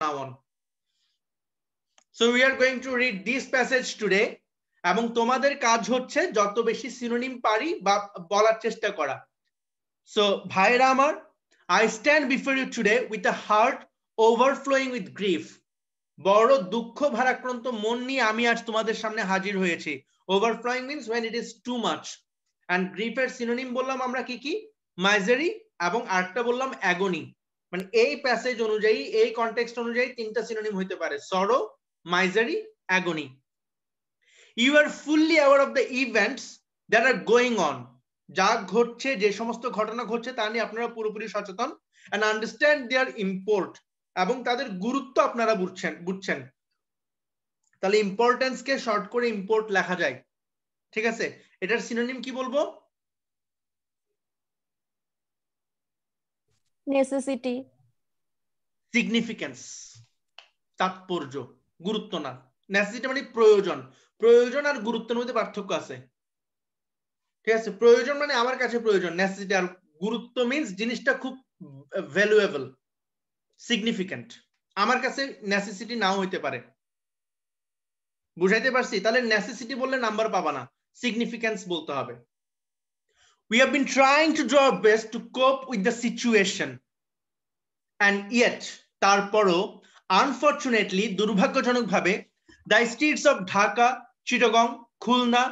now on. So we are going to read this passage today. এবং তোমাদের কাজ হচ্ছে যত বেশি সিনোনিম পারি বা বলার চেষ্টা করা সো ভাইরা আমার I stand before you today with a heart overflowing with grief বড় দুঃখ ভারাক্রান্ত মন নিয়ে আমি আজ তোমাদের সামনে হাজির হয়েছি overflowing means when it is too much and গ্রিফের সিনোনিম বললাম আমরা কি কি মাইজারি এবং আরেকটা বললাম অ্যাগনি মানে এই প্যাসেজ অনুযায়ী এই কনটেক্সট অনুযায়ী তিনটা সিনোনিম হইতে পারে sorrow misery agony you are fully aware of the events that are going on যা ঘটছে যে সমস্ত ঘটনা ঘটছে তা নিয়ে আপনারা পুরোপুরি সচেতন অ্যান্ড আন্ডারস্ট্যান্ড দেয়ার ইম্পোর্ট এবং তাদের গুরুত্ব আপনারা বুঝছেন বুঝছেন তাহলে কে শর্ট করে ইম্পোর্ট লেখা যায় ঠিক আছে এটার সিনোনিম কি বলবো নেসেসিটি সিগনিফিকেন্স তাৎপর্য গুরুত্ব না নেসেসিটি মানে প্রয়োজন প্রয়োজন আর গুরুত্বের মধ্যে পার্থক্য আছে ঠিক আছে প্রয়োজন মানে আমার কাছে প্রয়োজন নেসেসিটি আর গুরুত্ব মিন্স জিনিসটা খুব ভ্যালুয়েবল সিগনিফিকেন্ট আমার কাছে নেসেসিটি নাও হইতে পারে বুঝাইতে পারছি তাহলে নেসেসিটি বললে নাম্বার পাবা না সিগনিফিকেন্স বলতে হবে We have been trying to do our best to cope with the situation. And yet, তারপরও আনফর্চুনেটলি দুর্ভাগ্যজনকভাবে the streets of Dhaka Chittagong Khulna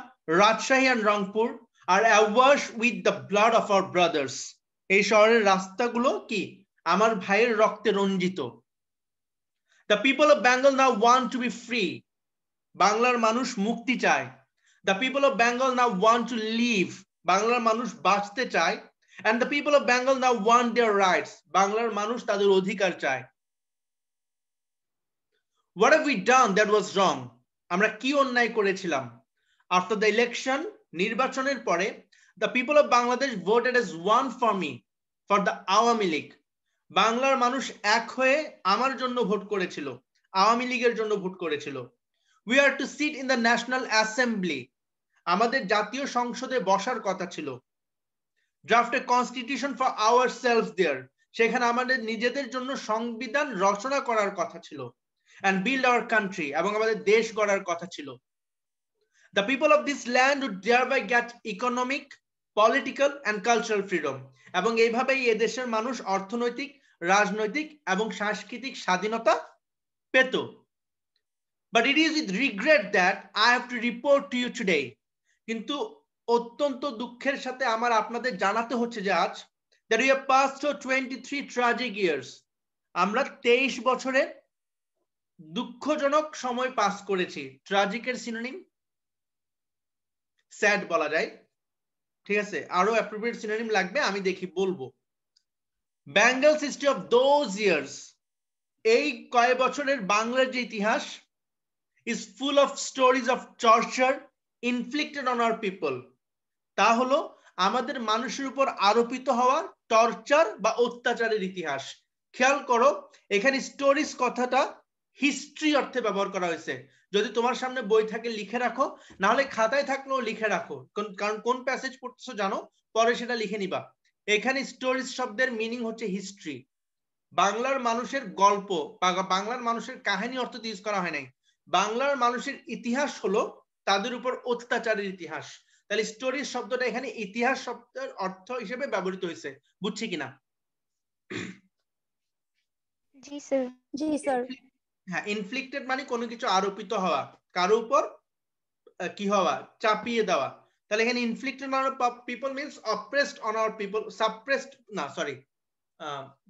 Rajshahi and Rangpur are awash with the blood of our brothers এই শহরের রাস্তাগুলো কি আমার ভাইয়ের রক্তে রঞ্জিত the people of Bengal now want to be free বাংলার মানুষ মুক্তি চায় the people of Bengal now want to live বাংলার মানুষ বাঁচতে চায় and the people of Bengal now want their rights বাংলার মানুষ তাদের অধিকার চায় what have we done that was wrong আমরা কি অন্যায় করেছিলাম আফটার দ্য ইলেকশন নির্বাচনের পরে the people of Bangladesh voted as one for me for the Awami League বাংলার মানুষ এক হয়ে আমার জন্য ভোট করেছিল আওয়ামী লীগের জন্য ভোট করেছিল we are to sit in the national assembly আমাদের জাতীয় সংসদে বসার কথা ছিল draft a constitution for our self there সেখানে আমাদের নিজেদের জন্য সংবিধান রচনা করার কথা ছিল অ্যান্ড বিল্ড আওয়ার কান্ট্রি এবং আমাদের দেশ গড়ার কথা ছিল the people of this land would thereby get economic political and cultural freedom এবং এইভাবেই এদেশের মানুষ অর্থনৈতিক রাজনৈতিক এবং সাংস্কৃতিক স্বাধীনতা পেত but it is it regret that I have to report to you today কিন্তু অত্যন্ত দুঃখের সাথে আমার আপনাদের জানাতে হচ্ছে যে আজ that we have pass to twenty three tragic years আমরা তেইশ বছরে দুঃখজনক সময় পাস করেছি ট্রাজিকের সিনোনিম স্যাড বলা যায় ঠিক আছে আরো অ্যাপ্রোপ্রিয়েট সিনোনিম লাগবে আমি দেখি বলবো Bengal history of those years এই কয় বছরের বাংলার যে ইতিহাস is full of stories of torture inflicted on our people তা হলো আমাদের মানুষের উপর আরোপিত হওয়া টর্চার বা অত্যাচারের ইতিহাস খেয়াল করো এখানে স্টোরিজ কথাটা হিস্ট্রি অর্থে ব্যবহার করা হয়েছে যদি তোমার সামনে বই থাকে লিখে রাখো না হলে খাতায় থাকলেও লিখে রাখো কারণ কোন প্যাসেজ পড়ছো জানো পরে সেটা লিখে নিবা এখানে স্টোরিজ শব্দের মিনিং হচ্ছে হিস্ট্রি বাংলার মানুষের গল্প বাংলার মানুষের কাহিনী অর্থ ইউজ করা হয় নাই বাংলার মানুষের ইতিহাস হলো তাদের উপর অত্যাচারের ইতিহাস তাহলে স্টোরি শব্দটা এখানে ইতিহাস শব্দের অর্থ হিসেবে ব্যবহৃত হয়েছে বুঝছি কিনা হ্যাঁ ইনফ্লিক্টেড মানে কোনো কিছু আরোপিত হওয়া কারো উপর কি হওয়া চাপিয়ে দেওয়া তাহলে এখানে inflicted on people means oppressed on our people suppressed না সরি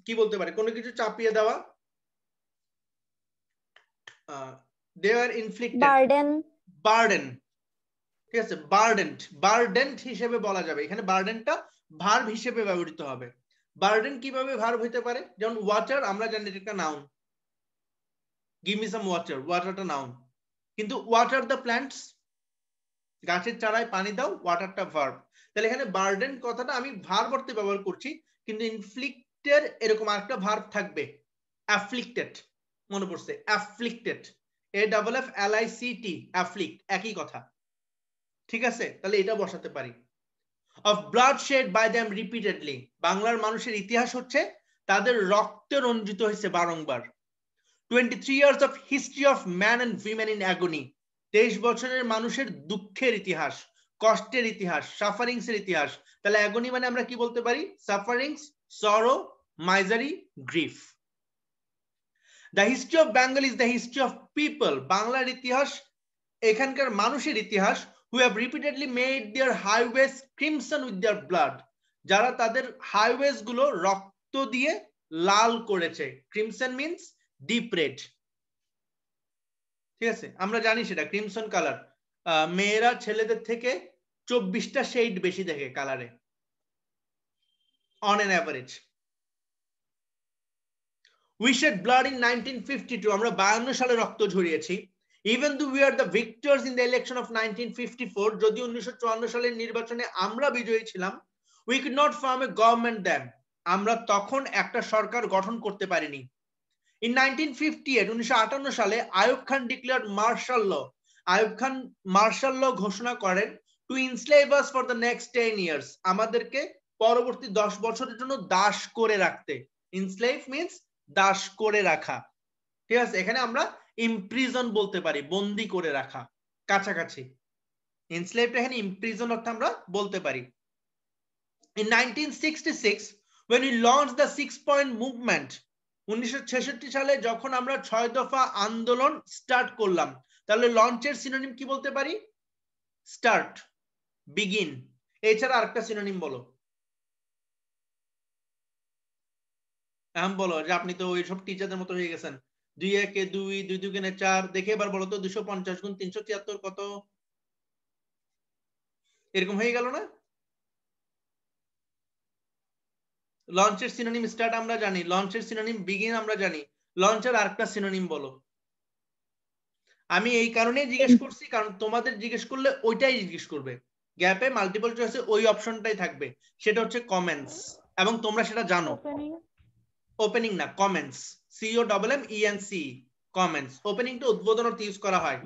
কি বলতে পারে কোনো কিছু চাপিয়ে দেওয়া they are inflicted burden burden ঠিক আছে বার্ডেন্ট বার্ডেন্ট হিসেবে বলা যাবে এখানে বার্ডেনটা ভার্ব হিসেবে ব্যবহৃত হবে বার্ডেন কিভাবে ভার্ব হইতে পারে যেমন ওয়াটার আমরা জানি এটা একটা noun give me some water ওয়াটারটা নাউন কিন্তু ওয়াটার দ্য প্ল্যান্টস গাছের চারায় পানি দাও ওয়াটারটা ভার্ব তাহলে এখানে বার্ডেন কথাটা আমি ভার্ব অর্থে ব্যবহার করছি কিন্তু ইনফ্লিক্টের এরকম আরেকটা ভার্ব থাকবে অ্যাফ্লিক্টেড মনে পড়ছে অ্যাফ্লিক্টেড এ ডাবল এফ একই কথা ঠিক আছে তাহলে এটা বসাতে পারি of blood shed by them repeatedly বাংলার মানুষের ইতিহাস হচ্ছে তাদের রক্তে রঞ্জিত হয়েছে বারংবার twenty three years of history of man and women in agony তেইশ বছরের মানুষের দুঃখের ইতিহাস কষ্টের ইতিহাস সাফারিংস এর ইতিহাস তাহলে অ্যাগনি মানে আমরা কি বলতে পারি sufferings sorrow misery grief the history of Bengal is the history of people বাংলার ইতিহাস এখানকার মানুষের ইতিহাস who have repeatedly made their highways crimson with their blood যারা তাদের হাইওয়েজ গুলো রক্ত দিয়ে লাল করেছে ক্রিমসন মিনস ডিপ রেড ঠিক আছে আমরা জানি সেটা ক্রিমসন কালার মেয়েরা ছেলেদের থেকে চব্বিশটা শেড বেশি দেখে কালারে on an average We shed blood in 1952. আমরা 52 সালে রক্ত ঝরিয়েছি even though we are the victors in the election of 1954 যদি 1954 সালের নির্বাচনে আমরা বিজয়ী ছিলাম we could not form a government then আমরা তখন একটা সরকার গঠন করতে পারিনি ইন 1958 1958 সালে Ayub Khan declared martial law Ayub Khan martial law ঘোষণা করেন to enslave us for the next 10 years আমাদেরকে পরবর্তী 10 বছরের জন্য দাস করে রাখতে ইনস্লেভ মিন্স দাস করে রাখা ঠিক আছে এখানে আমরা ইমপ্রিজন বলতে পারি বন্দি করে রাখা কাছাকাছি enslaved এখানে ইমপ্রিজন অর্থে আমরা বলতে পারি in 1966 when we launched the six point movement 1966 সালে যখন আমরা ছয় দফা আন্দোলন স্টার্ট করলাম তাহলে লঞ্চের সিনোনিম কি বলতে পারি স্টার্ট বিগিন এছাড়া আরেকটা সিনোনিম বলো এখন বলো যে আপনি তো ওইসব টিচারদের মতো হয়ে গেছেন দুই একে দুই দুই দুই কিনে চার দেখে এবার বলো তো দুশো পঞ্চাশ গুণ তিনশো তিয়াত্তর কত এরকম হয়ে গেল না লঞ্চের সিনোনিম স্টার্ট আমরা জানি লঞ্চের সিনোনিম বিগিন আমরা জানি লঞ্চের আরেকটা সিনোনিম বলো আমি এই কারণে জিজ্ঞেস করছি কারণ তোমাদের জিজ্ঞেস করলে ওইটাই জিজ্ঞেস করবে গ্যাপে মাল্টিপল চয়েসে ওই অপশনটাই থাকবে সেটা হচ্ছে কমেন্টস এবং তোমরা সেটা জানো ওপেনিং না commence C O double M E N C commence ওপেনিংটা উদ্বোধন অর্থে ইউজ করা হয়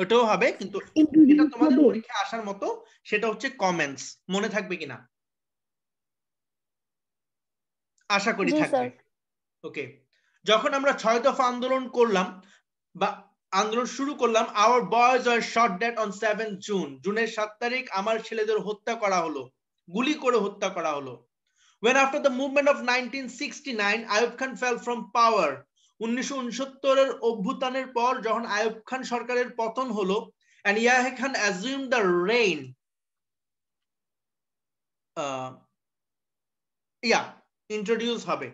ওটাও হবে কিন্তু এটা তোমাদের পরীক্ষা আসার মতো সেটা হচ্ছে কমেন্টস মনে থাকবে কিনা আশা করি থাকবে ওকে যখন আমরা ছয় দফা আন্দোলন করলাম বা আন্দোলন শুরু করলাম our boys are shot dead on seven June জুনের সাত তারিখ আমার ছেলেদের হত্যা করা হলো গুলি করে হত্যা করা হলো When after the movement of 1969, Ayub Khan fell from power. উনিশশো এর অভ্যুত্থানের পর যখন আয়ুব খান সরকারের পতন হলো and Yahya Khan assumed the reign. Uh, yeah, introduce হবে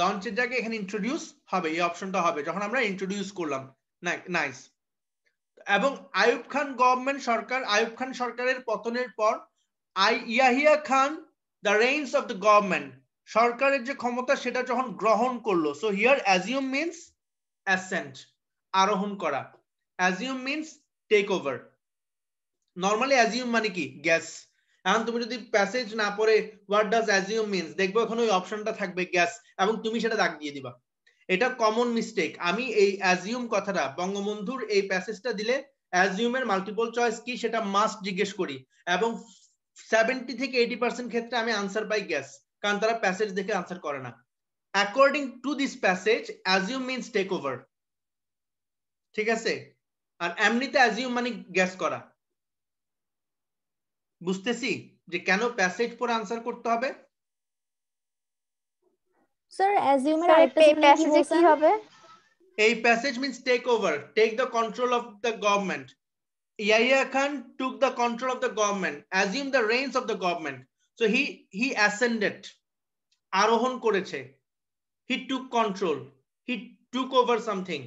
লঞ্চের জায়গায় এখানে ইন্ট্রোডিউস হবে এই অপশনটা হবে যখন আমরা ইন্ট্রোডিউস করলাম নাইস এবং আয়ুব খান গভর্নমেন্ট সরকার আয়ুব খান সরকারের পতনের পর Yahya Khan the reins of the government সরকারের যে ক্ষমতা সেটা যখন গ্রহণ করলো so here assume means ascent আরোহণ করা assume means take over normally assume মানে কি গ্যাস এখন তুমি যদি প্যাসেজ না পড়ে হোয়াট ডাজ অ্যাজিউম মিনস দেখবো এখন ওই অপশনটা থাকবে গ্যাস এবং তুমি সেটা দাগ দিয়ে দিবা এটা কমন মিস্টেক আমি এই অ্যাজিউম কথাটা বঙ্গবন্ধুর এই প্যাসেজটা দিলে অ্যাজিউমের মাল্টিপল চয়েস কি সেটা মাস্ট জিজ্ঞেস করি এবং সেভেন্টি থেকে এইটি পার্সেন্ট ক্ষেত্রে আমি আনসার পাই গ্যাস কারণ তারা প্যাসেজ দেখে আনসার করে না according to this passage assume means take over ঠিক আছে আর এমনিতে অ্যাজিউম মানে গ্যাস করা বুঝতেছি যে কেন প্যাসেজ পরে আনসার করতে হবে স্যার অ্যাজিউম এর আরেকটা কি হবে এই passage means take over take the control of the government Yahya Khan took the control of the government, assumed the reins of the government. So he, he ascended, Arohan koreche. He took control. He took over something.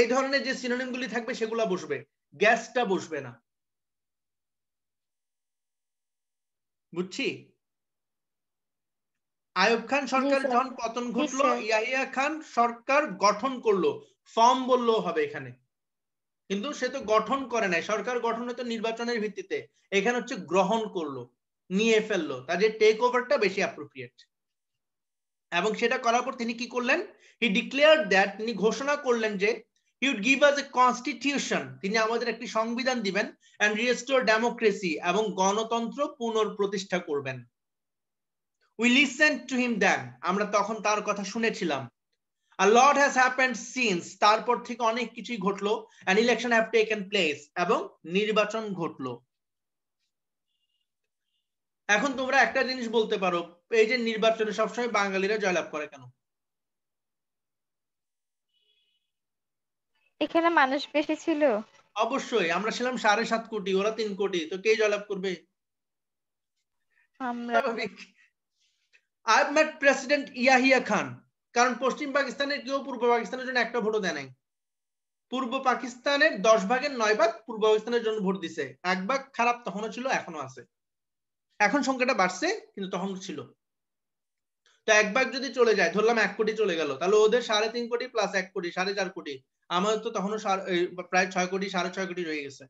এই ধরনের যে সিনোনিমগুলি থাকবে সেগুলা বসবে গ্যাসটা বসবে না বুঝছি আয়ুব খান সরকার যখন পতন ঘটলো ইয়াহিয়া খান সরকার গঠন করলো ফর্ম বললেও হবে এখানে কিন্তু সে তো গঠন করে নাই সরকার গঠন হয়তো নির্বাচনের ভিত্তিতে এখানে হচ্ছে গ্রহণ করলো নিয়ে ফেললো তার যে টেক ওভারটা বেশি অ্যাপ্রোপ্রিয়েট এবং সেটা করার পর তিনি কি করলেন হি ডিক্লেয়ার দ্যাট তিনি ঘোষণা করলেন যে he would give us a constitution তিনি আমাদের একটি সংবিধান দিবেন অ্যান্ড রিস্টোর ডেমোক্রেসি এবং গণতন্ত্র পুনঃপ্রতিষ্ঠা করবেন we listen to him then আমরা তখন তার কথা শুনেছিলাম A হ্যাজ has সিন্স তারপর থেকে অনেক কিছুই ঘটলো an election have taken place এবং নির্বাচন ঘটলো এখন তোমরা একটা জিনিস বলতে পারো এই যে নির্বাচনে সবসময় বাঙালিরা জয়লাভ করে কেন এখানে মানুষ বেশি ছিল অবশ্যই আমরা ছিলাম সাড়ে সাত কোটি ওরা তিন কোটি তো কে জয়লাভ করবে আমরা I've মেট প্রেসিডেন্ট ইয়াহিয়া খান কারণ পশ্চিম পাকিস্তানের কেউ পূর্ব পাকিস্তানের জন্য একটা ভোটও দেয় নাই পূর্ব পাকিস্তানের দশ ভাগের নয় ভাগ পূর্ব পাকিস্তানের জন্য ভোট দিছে এক ভাগ খারাপ তখনও ছিল এখনো আছে এখন সংখ্যাটা বাড়ছে কিন্তু তখন ছিল তো এক ভাগ যদি চলে যায় ধরলাম এক কোটি চলে গেল তাহলে ওদের সাড়ে তিন কোটি প্লাস এক কোটি সাড়ে চার কোটি আমাদের তো তখনও প্রায় ছয় কোটি সাড়ে ছয় কোটি রয়ে গেছে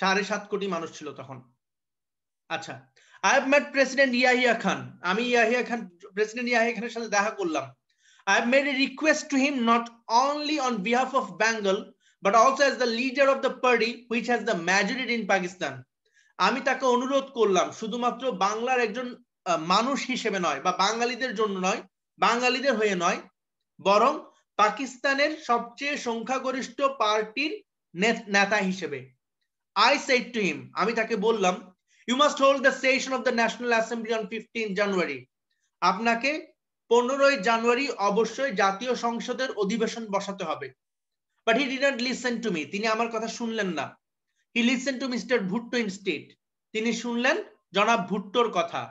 সাড়ে সাত কোটি মানুষ ছিল তখন আচ্ছা I've have met president Yahya Khan আমি ইয়াহিয়া খান প্রেসিডেন্ট ইয়াহিয়া খানের সাথে দেখা করলাম I have made a request to him not only on behalf of Bengal but also as the leader of the party which has the majority in Pakistan আমি তাকে অনুরোধ করলাম শুধুমাত্র বাংলার একজন মানুষ হিসেবে নয় বা বাঙালিদের জন্য নয় বাঙালিদের হয়ে নয় বরং পাকিস্তানের সবচেয়ে সংখ্যাগরিষ্ঠ পার্টির নেতা হিসেবে আই সেড টু হিম আমি তাকে বললাম you must hold the session of the national assembly on fifteen January আপনাকে পনেরোই জানুয়ারি অবশ্যই জাতীয় সংসদের অধিবেশন বসাতে হবে but he did listen to me তিনি আমার কথা শুনলেন না he listen to mister Bhutto instead তিনি শুনলেন জনাব ভুট্টোর কথা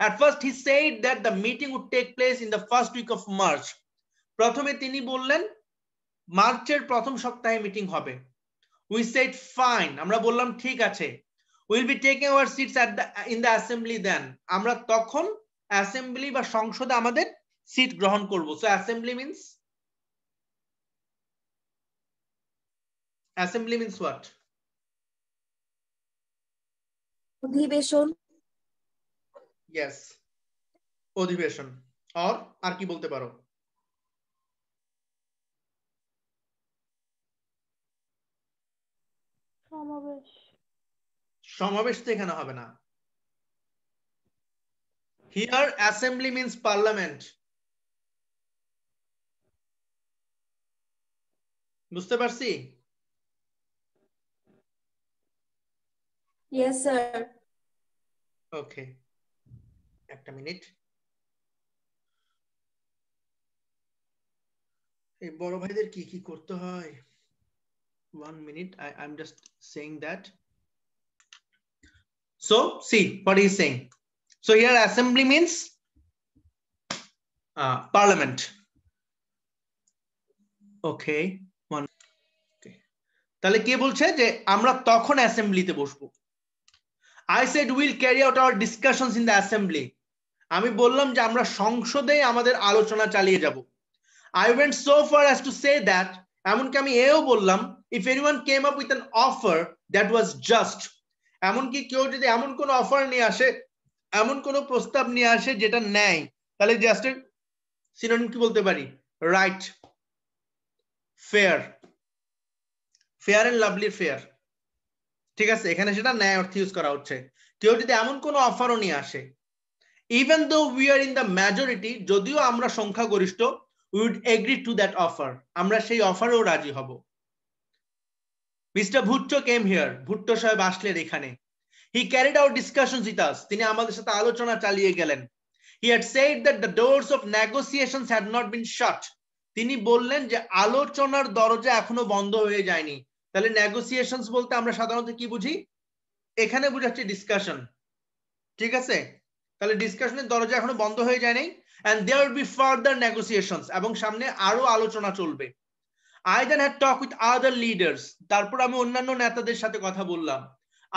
at first he said that the meeting would take place in the first week of March প্রথমে তিনি বললেন মার্চের প্রথম সপ্তাহে মিটিং হবে উই সেইড ফাইন আমরা বললাম ঠিক আছে will be taking our seats at the in the assembly then আমরা তখন অ্যাসেম্বলি বা সংসদে আমাদের সিট গ্রহণ করব so assembly means assembly means what অধিবেশন ইয়েস অধিবেশন অর আর কি বলতে পারো সমাবেশ সমাবেশ তো এখানে হবে না হিয়ার অ্যাসেম্বলি মিনস পার্লামেন্ট বুঝতে পারছি ওকে একটা মিনিট এই বড় ভাইদের কি কি করতে হয় one minute I I am just saying that So see what he's saying. So here assembly means uh, parliament. Okay তাহলে কে বলছে যে আমরা তখন অ্যাসেম্বলিতে বসবো I said will carry out our discussion in the assembly আমি বললাম যে আমরা সংসদে আমাদের আলোচনা চালিয়ে যাব I went so far as to say that এমনকি আমি এও বললাম if anyone came up with an offer that was just এমনকি কেউ যদি এমন কোনো অফার নিয়ে আসে এমন কোনো প্রস্তাব নিয়ে আসে যেটা নেয় তাহলে জাস্ট সিনোনিম কি বলতে পারি right fair fair and lovely fair ঠিক আছে এখানে সেটা ন্যায় অর্থে ইউজ করা হচ্ছে কেউ যদি এমন কোনো অফারও নিয়ে আসে even though we are in the majority যদিও আমরা সংখ্যাগরিষ্ঠ we'd agree to that offer আমরা সেই অফারেও রাজি হব mister Bhutto came here Bhutto সাহেব আসলেন এখানে he carried out discussion with তিনি আমাদের সাথে আলোচনা চালিয়ে গেলেন he had said that the doors of negotiations had not been shut তিনি বললেন যে আলোচনার দরজা এখনো বন্ধ হয়ে যায়নি তাহলে নেগোসিয়েশনস বলতে আমরা সাধারণত কি বুঝি এখানে বুঝাচ্ছে ডিসকাশন ঠিক আছে তাহলে ডিসকাশনের দরজা এখনো বন্ধ হয়ে যায়নি and there be further negotiations এবং সামনে আরো আলোচনা চলবে I then had talk with other leaders. তারপর আমি অন্যান্য নেতাদের সাথে কথা বললাম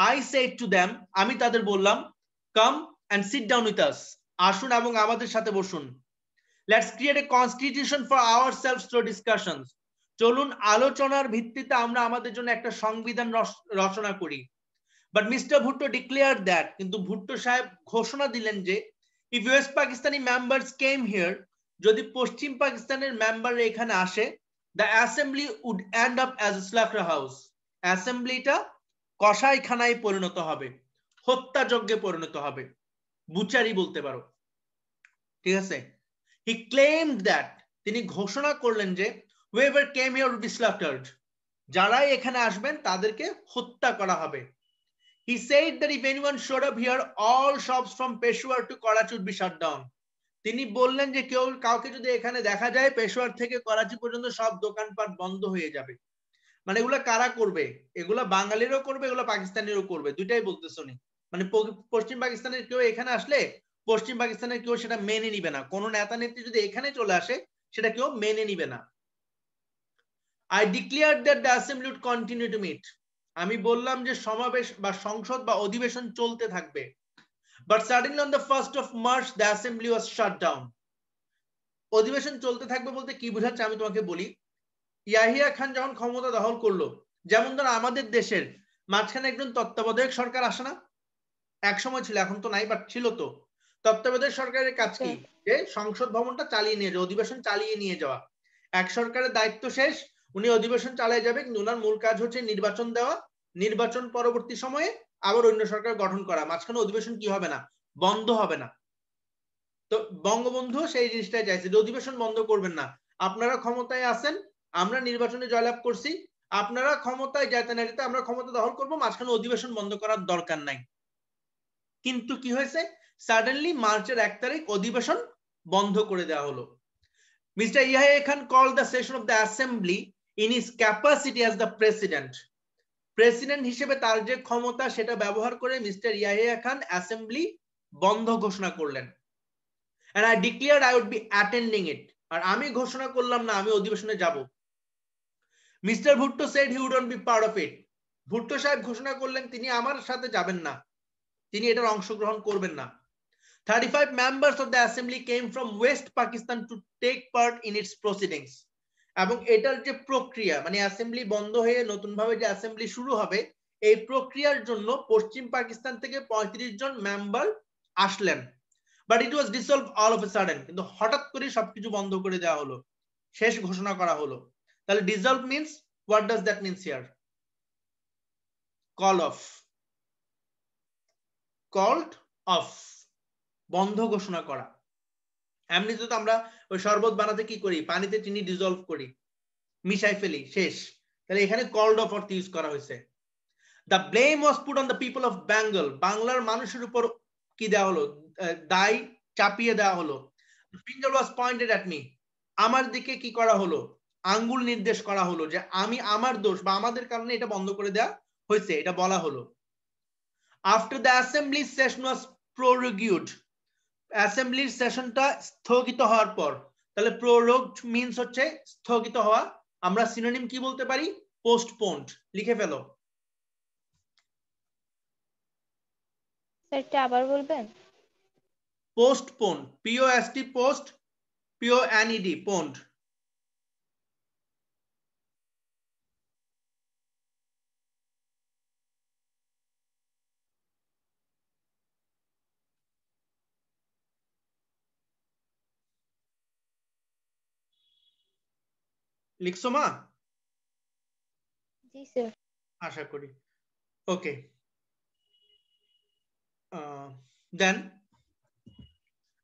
আই said টু দ্যাম আমি তাদের বললাম come and sit down with us আসুন এবং আমাদের সাথে বসুন let's create a constitution for our self to discussion চলুন আলোচনার ভিত্তিতে আমরা আমাদের জন্য একটা সংবিধান রচনা করি but mister Bhutto declare that কিন্তু ভুট্টো সাহেব ঘোষণা দিলেন যে if west Pakistani members came here যদি পশ্চিম পাকিস্তানের মেম্বার এখানে আসে the assembly would end up as slaughterhouse অ্যাসেম্বলিটা কষাইখানায় পরিণত হবে হত্যাযজ্ঞে পরিণত হবে বুচারি বলতে পারো ঠিক আছে হি ক্লেম দ্যাট তিনি ঘোষণা করলেন যে whoever came here would be slaughtered যারাই এখানে আসবেন তাদেরকে হত্যা করা হবে he said that if anyone showed up here all shops from Peshawar to Karachi would be shut down তিনি বললেন যে কেউ কাউকে যদি এখানে দেখা যায় পেশোয়ার থেকে করাচি পর্যন্ত সব দোকানপাট বন্ধ হয়ে যাবে মানে এগুলা কারা করবে এগুলা বাঙালিরও করবে এগুলো পাকিস্তানিরও করবে দুইটাই বলতে শুনি মানে পশ্চিম পাকিস্তানের কেউ এখানে আসলে পশ্চিম পাকিস্তানের কেউ সেটা মেনে নিবে না কোন নেতা নেত্রী যদি এখানে চলে আসে সেটা কেউ মেনে নিবে না I declare that the assembly would continue to meet আমি বললাম যে সমাবেশ বা সংসদ বা অধিবেশন চলতে থাকবে but suddenly on the first of March the assembly was shut down অধিবেশন চলতে থাকবে বলতে কি বোঝাচ্ছে আমি তোমাকে বলি ইয়াহিয়া খান যখন ক্ষমতা দখল করলো যেমন ধর আমাদের দেশের মাঝখানে একজন তত্ত্বাবধায়ক সরকার আসে না এক সময় ছিল এখন তো নাই বাট ছিল তো তত্ত্বাবধায়ক সরকারের কাজ কি হ্যাঁ। যে সংসদ ভবনটা চালিয়ে নিয়ে যাওয়া অধিবেশন চালিয়ে নিয়ে যাওয়া এক সরকারের দায়িত্ব শেষ উনি অধিবেশন চালিয়ে যাবে কিন্তু ওনার মূল কাজ হচ্ছে নির্বাচন দেওয়া নির্বাচন পরবর্তী সময়ে আবার অন্য সরকার গঠন করা মাঝখানে অধিবেশন কি হবে না বন্ধ হবে না তো বঙ্গবন্ধু সেই জিনিসটাই চাইছে যে অধিবেশন বন্ধ করবেন না আপনারা ক্ষমতায় আছেন আমরা নির্বাচনে জয়লাভ করছি আপনারা ক্ষমতায় যাইতে না যেতে আমরা ক্ষমতা দখল করবো মাঝখানে অধিবেশন বন্ধ করার দরকার নাই কিন্তু কি হয়েছে সাডেনলি মার্চের এক তারিখ অধিবেশন বন্ধ করে দেওয়া হলো mister Yahya Khan call the session of the assembly in his capacity as the president president হিসেবে তার যে ক্ষমতা সেটা ব্যবহার করে মিস্টার ইয়াহিয়া খান অ্যাসেম্বলি বন্ধ ঘোষণা করলেন and I declare I would be attending it আর আমি ঘোষণা করলাম না আমি অধিবেশনে যাব mister Bhutto said he wouldn't be part of it Bhutto সাহেব ঘোষণা করলেন তিনি আমার সাথে যাবেন না তিনি এটার অংশগ্রহণ করবেন না 35 members of the assembly came from west Pakistan to take part in its proceedings এবং এটার যে প্রক্রিয়া মানে অ্যাসেম্বলি বন্ধ হয়ে নতুন ভাবে যে অ্যাসেম্বলি শুরু হবে এই প্রক্রিয়ার জন্য পশ্চিম পাকিস্তান থেকে পঁয়ত্রিশ জন মেম্বার আসলেন but it was dissolve all of a sudden কিন্তু হঠাৎ করে সবকিছু বন্ধ করে দেওয়া হলো শেষ ঘোষণা করা হলো তাহলে dissolve means what does that means here call off called off বন্ধ ঘোষণা করা এমনিতে তো আমরা ওই শরবত বানাতে কি করি পানিতে চিনি ডিজলভ করি মিশাই ফেলি শেষ তাহলে এখানে কল্ড অফ অর্থ ইউজ করা হয়েছে the blame was put on the people of Bengal বাংলার মানুষের উপর কি দেওয়া হলো দায় চাপিয়ে দেওয়া হলো finger was pointed at me আমার দিকে কি করা হলো আঙ্গুল নির্দেশ করা হলো যে আমি আমার দোষ বা আমাদের কারণে এটা বন্ধ করে দেয়া হয়েছে এটা বলা হলো after the assembly session was prorogued অ্যাসেম্বলির সেশনটা স্থগিত হওয়ার পর তাহলে প্রোরোগড মিনস হচ্ছে স্থগিত হওয়া আমরা সিনোনিম কি বলতে পারি পোস্টপোন্ড লিখে ফেলো আবার বলবেন postponed P O S T post P O N E D pond লিখছো মা জি স্যার আশা করি okay then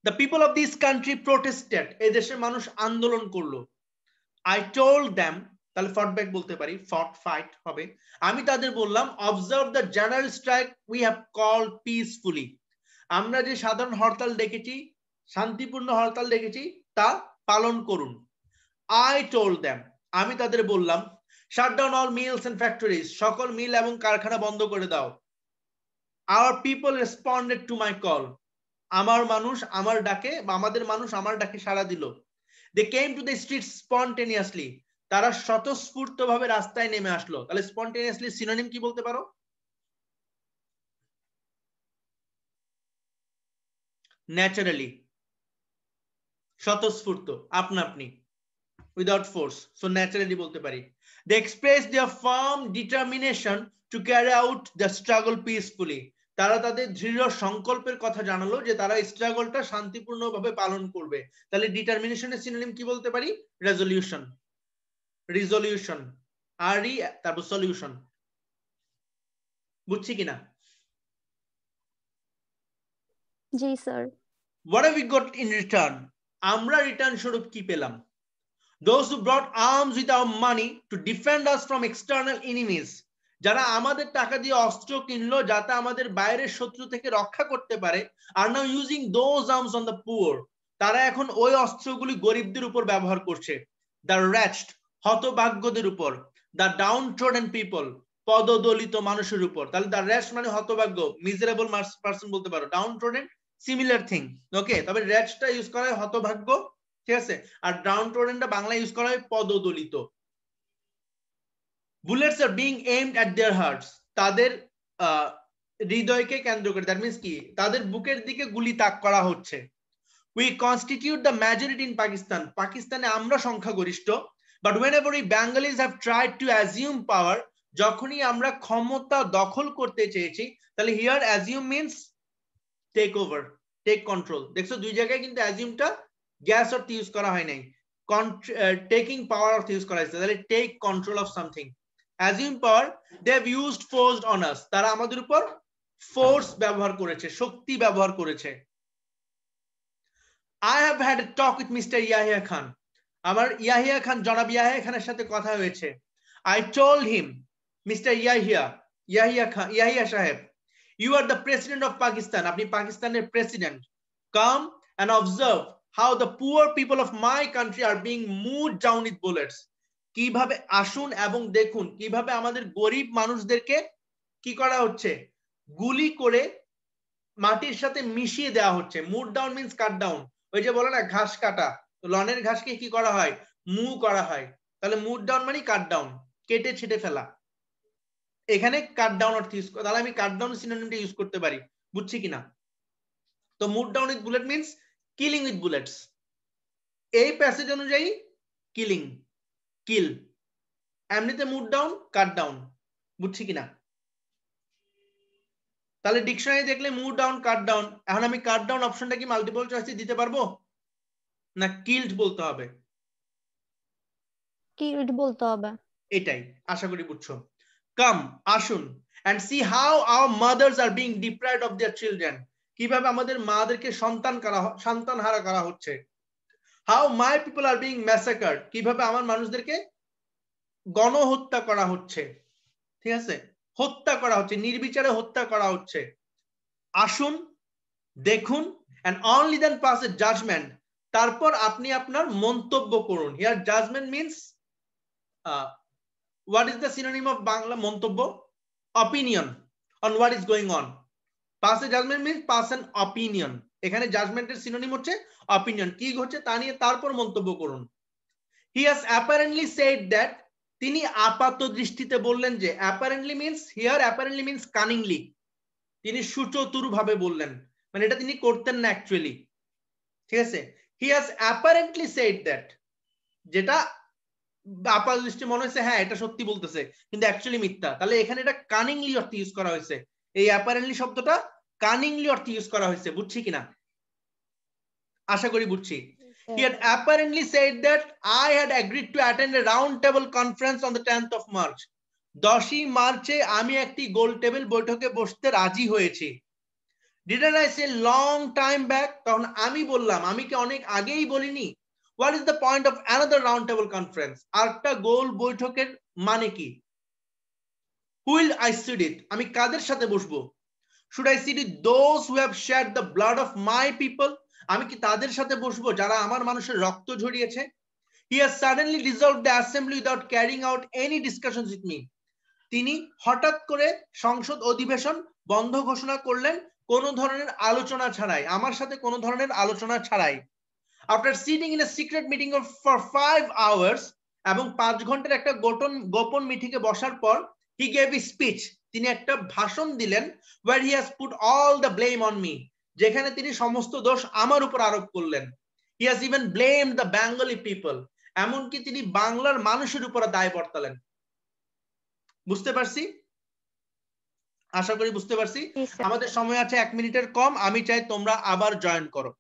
the people of this country protested এই দেশের মানুষ আন্দোলন করলো আই টোল দ্যাম তাহলে ফটব্যাক বলতে পারি ফট ফাইট হবে আমি তাদের বললাম observe the general strike we have call peacefully আমরা যে সাধারণ হরতাল দেখেছি শান্তিপূর্ণ হরতাল দেখেছি তা পালন করুন আই টোল দ্যাম আমি তাদের বললাম shut down all mills and factories সকল মিল এবং কারখানা বন্ধ করে দাও our people responded to my call আমার মানুষ আমার ডাকে বা আমাদের মানুষ আমার ডাকে সাড়া দিল they came to the street spontaneously তারা স্বতঃস্ফূর্ত ভাবে রাস্তায় নেমে আসলো তাহলে স্পন্টেনিয়াসলি সিনোনিম কি বলতে পারো ন্যাচারালি স্বতঃস্ফূর্ত আপনা আপনি উইদাউট ফোর্স সো ন্যাচারালি বলতে পারি they express their firm determination to carry out the struggle peacefully তারা তাদের দৃঢ় সংকল্পের কথা জানালো যে তারা স্ট্রাগলটা শান্তিপূর্ণভাবে পালন করবে তাহলে ডিটারমিনেশনের সিনোনিম কি বলতে পারি রেজলিউশন রিজলিউশন আর ই তারপর সলিউশন বুঝছি কিনা জি sir what have we got in return আমরা রিটার্ন স্বরূপ কি পেলাম those who brought arms with our money to defend us from external enemies যারা আমাদের টাকা দিয়ে অস্ত্র কিনলো যাতে আমাদের বাইরের শত্রু থেকে রক্ষা করতে পারে আর now using those arms on the poor তারা এখন ওই অস্ত্রগুলি গরিবদের উপর ব্যবহার করছে দ্য র্যাচড হতভাগ্যদের উপর দ্য ডাউন ট্রোডেন পিপল পদদলিত মানুষের উপর তাহলে দ্য র্যাচ মানে হতভাগ্য মিজারেবল পার্সন বলতে পারো downtrodden similar thing okay তবে র্যাচটা ইউজ করা হয় হতভাগ্য ঠিক আছে আর ডাউন টোডেনটা বাংলা ইউজ করা হয় পদদলিত bullets are being aimed at their hearts তাদের হৃদয়কে কেন্দ্র করে দ্যাট মিনস কি তাদের বুকের দিকে গুলি তাক করা হচ্ছে we constitute the majority in Pakistan পাকিস্তানে আমরা সংখ্যাগরিষ্ঠ but whenever we Bengalis have tried to assume power যখনই আমরা ক্ষমতা দখল করতে চেয়েছি তাহলে here assume means take over take control দেখছো দুই জায়গায় কিন্তু অ্যাজিউমটা গ্যাস অর্থ ইউজ করা হয় নাই টেকিং পাওয়ার uh, অর্থ ইউজ করা হয়েছে তাহলে take control of something assume power they have used force on us তারা আমাদের উপর ফোর্স ব্যবহার করেছে শক্তি ব্যবহার করেছে I have had a talk with mister Yahya Khan আমার ইয়াহিয়া খান জনাব ইয়াহিয়া খানের সাথে কথা হয়েছে I told him mister Yahya Yahya Khan Yahya সাহেব you are the president of Pakistan আপনি পাকিস্তানের president come and observe how the poor people of my country are being mowed down with bullets কিভাবে আসুন এবং দেখুন কিভাবে আমাদের গরিব মানুষদেরকে কি করা হচ্ছে গুলি করে মাটির সাথে মিশিয়ে দেওয়া হচ্ছে mowed down means cut down ওই যে বলে না ঘাস কাটা লনের ঘাসকে কি করা হয় মু করা হয় তাহলে মুড ডাউন মানে কাট ডাউন কেটে ছেটে ফেলা এখানে কাট ডাউন অর্থ ইউজ তাহলে আমি কাট ডাউন সিনোনিমটা ইউজ করতে পারি বুঝছি কিনা তো mowed down with bullet means killing with bullets এই প্যাসেজ অনুযায়ী কিলিং কিল এমনিতে মুড ডাউন কাট ডাউন বুঝছি কিনা তাহলে ডিকশনারি দেখলে মুড ডাউন কাট ডাউন এখন আমি কাট ডাউন অপশনটা কি মাল্টিপল চয়েস দিতে পারবো না কিল্ড বলতে হবে কিল্ড বলতে হবে এটাই আশা করি বুঝছো কাম আসুন and see how our mothers are being deprived of their children কিভাবে আমাদের মাদেরকে সন্তান করা সন্তান হারা করা হচ্ছে how my people are being massacre কিভাবে আমার মানুষদেরকে গণহত্যা করা হচ্ছে ঠিক আছে হত্যা করা হচ্ছে নির্বিচারে হত্যা করা হচ্ছে আসুন দেখুন and only then pass a judgment তারপর আপনি আপনার মন্তব্য করুন here judgment means what is the synonym of Bangla মন্তব্য opinion on what is going on pass a judgment means pass an opinion এখানে জাজমেন্টের সিনোনিম হচ্ছে অপিনিয়ন কি ঘটছে তা নিয়ে তারপর মন্তব্য করুন he has apparently said that তিনি আপাত দৃষ্টিতে বললেন যে apparently means here apparently means cunningly তিনি সুচতুর ভাবে বললেন মানে এটা তিনি করতেন না অ্যাকচুয়ালি ঠিক আছে he has apparently said that যেটা আপাত দৃষ্টি মনে হয়েছে হ্যাঁ এটা সত্যি বলতেছে কিন্তু অ্যাকচুয়ালি মিথ্যা তাহলে এখানে এটা কানিংলি অর্থে ইউজ করা হয়েছে এই অ্যাপারেন্টলি শব্দটা কানিংলি অর্থে ইউজ করা হয়েছে বুঝছি কিনা আশা করি বুঝছি He had apparently said that I had agreed to attend a round table conference on the 10th of March. দশই মার্চে আমি একটি গোল টেবিল বৈঠকে বসতে রাজি হয়েছি ডিডার I say long time back তখন আমি বললাম আমি কি অনেক আগেই বলিনি what is the point of another round table conference আরেকটা গোল বৈঠকের মানে কি হুইল আই সিড ইট আমি কাদের সাথে বসবো should I sit those who have share the blood of my people আমি কি তাদের সাথে বসবো যারা আমার মানুষের রক্ত ঝরিয়েছে he has suddenly dissolve the assembly without carrying out any discussion with me তিনি হঠাৎ করে সংসদ অধিবেশন বন্ধ ঘোষণা করলেন কোনো ধরনের আলোচনা ছাড়াই আমার সাথে কোনো ধরনের আলোচনা ছাড়াই after sitting in a secret meeting for five hours এবং পাঁচ ঘন্টার একটা গোপন গোপন মিটিংয়ে বসার পর হি গেভ স্পিচ তিনি একটা ভাষণ দিলেন where he has put all the blame on me যেখানে তিনি সমস্ত দোষ আমার উপর আরোপ করলেন he has even blame the Bengali people এমনকি তিনি বাংলার মানুষের উপর দায় বর্তালেন বুঝতে পারছি আশা করি বুঝতে পারছি আমাদের সময় আছে এক মিনিটের কম আমি চাই তোমরা আবার জয়েন করো